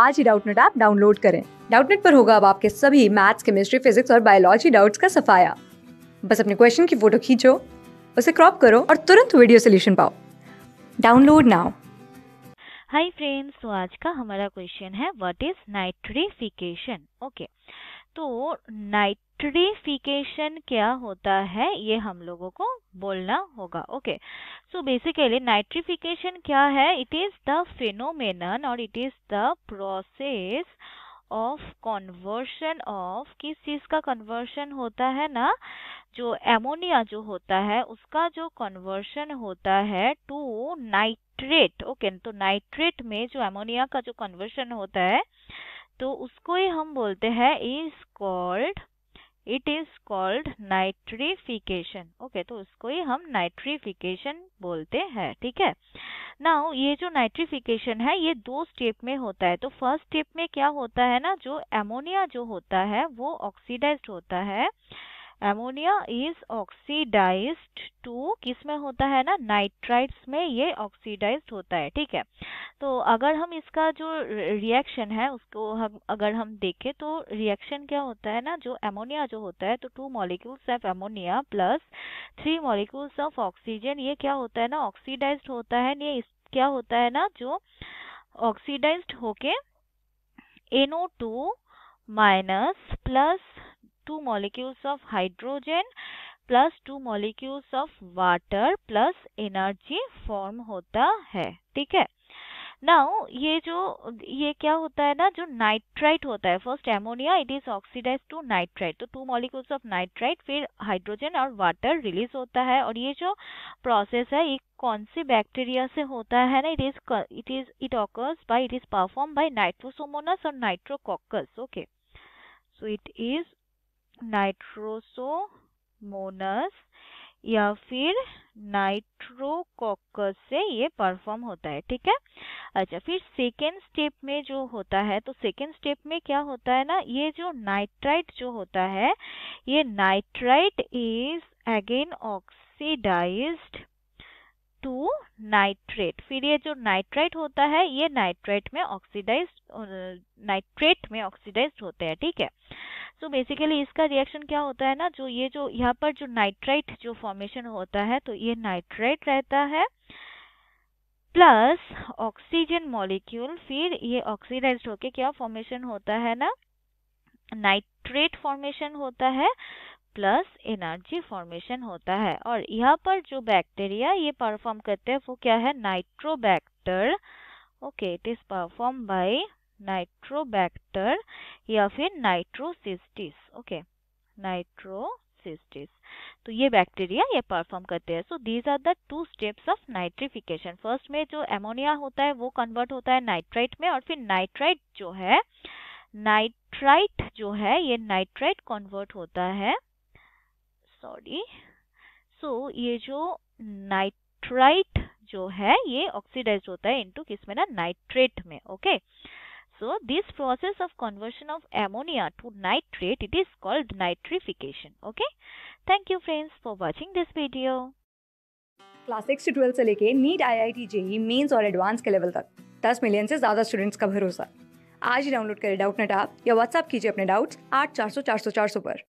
आज ही Doubtnut app download करें डाउटनेट पर होगा अब आपके सभी मैथ्स केमिस्ट्री फिजिक्स और बायोलॉजी डाउट्स का सफाया बस अपने क्वेश्चन की फोटो खींचो उसे क्रॉप करो और तुरंत वीडियो सोल्यूशन पाओ डाउनलोड नाउ हाय फ्रेंड्स तो आज का हमारा क्वेश्चन है व्हाट इज नाइट्रिफिकेशन ओके तो नाइट्रीफिकेशन क्या होता है ये हम लोगों को बोलना होगा ओके सो बेसिकली नाइट्रीफिकेशन क्या है इट इज़ द फिनोमेन और it is the process of conversion of किस चीज़ का कन्वर्शन होता है ना जो एमोनिया जो होता है उसका जो कन्वर्शन होता है टू नाइट्रेट ओके तो नाइट्रेट में जो एमोनिया का जो कन्वर्शन होता है तो उसको ही हम बोलते हैं is called it is called nitrification okay तो उसको ही हम नाइट्रीफिकेशन बोलते हैं ठीक है नाउ ये जो नाइट्रीफिकेशन है ये दो स्टेप में होता है तो फर्स्ट स्टेप में क्या होता है ना जो एमोनिया जो होता है वो ऑक्सीडाइज होता है एमोनिया इज ऑक्सीडाइज्ड टू किस में होता है ना नाइट्राइड्स में ये ऑक्सीडाइज्ड होता है ठीक है तो अगर हम इसका जो रिएक्शन है उसको हम अगर हम देखें तो रिएक्शन क्या होता है ना जो एमोनिया जो होता है तो two molecules of ammonia plus three molecules of oxygen ये क्या होता है ना ऑक्सीडाइज होता है ये इस क्या होता है ना जो ऑक्सीडाइज्ड होके N O two minus plus two molecules of hydrogen plus two molecules of water plus energy form होता है ठीक है नाउ ये जो ये क्या होता है ना जो नाइट्राइट होता है first ammonia it is oxidise to nitrite तो टू मॉलिक्यूल्स ऑफ नाइट्राइट फिर हाइड्रोजन और वाटर रिलीज होता है और ये जो प्रोसेस है ये कौन से बैक्टीरिया से होता है ना it is it is it occurs by it is perform by nitrosomonas और nitrococcus okay so it is nitrosomonas या फिर नाइट्रोकोकस से ये परफॉर्म होता है ठीक है अच्छा फिर सेकेंड स्टेप में जो होता है तो सेकेंड स्टेप में क्या होता है ना ये जो नाइट्राइट जो होता है ये nitrite is again oxidise to nitrate फिर ये जो नाइट्राइट होता है ये नाइट्राइट में ऑक्सीडाइज नाइट्रेट में ऑक्सीडाइज होते हैं ठीक है सो so बेसिकली इसका रिएक्शन क्या होता है ना जो ये जो यहाँ पर जो नाइट्राइट जो फॉर्मेशन होता है तो ये नाइट्राइट रहता है प्लस ऑक्सीजन मॉलिक्यूल फिर ये ऑक्सीडाइज होके क्या फॉर्मेशन होता है ना नाइट्रेट फॉर्मेशन होता है प्लस एनर्जी फॉर्मेशन होता है और यहाँ पर जो बैक्टीरिया ये परफॉर्म करते हैं वो क्या है nitrobacter okay it is perform by nitrobacter या फिर नाइट्रोसिस्टिस ओके नाइट्रोसिस्टिस तो ये बैक्टीरिया ये परफॉर्म करते हैं so these are the two steps of nitrification first में जो एमोनिया होता है वो कन्वर्ट होता है नाइट्राइट में और फिर नाइट्राइट जो है नाइट्राइट जो है ये नाइट्राइट कन्वर्ट होता है सॉरी सो so, ये जो नाइट्राइट जो है ये ऑक्सीडाइज होता है इनटू किस में ना नाइट्रेट में okay okay? So this process of conversion of ammonia to nitrate, it is called nitrification. Okay. Thank you friends for watching this video. Class six से ट्वेल्थ से लेके NEET I I T JEE mains और advance के level तक 10 million से ज़्यादा students का भरोसा आज ही डाउनलोड करें डाउट नेट आप या व्हाट्सअप कीजिए अपने डाउट्स आठ चार सौ चार सौ चार सौ पर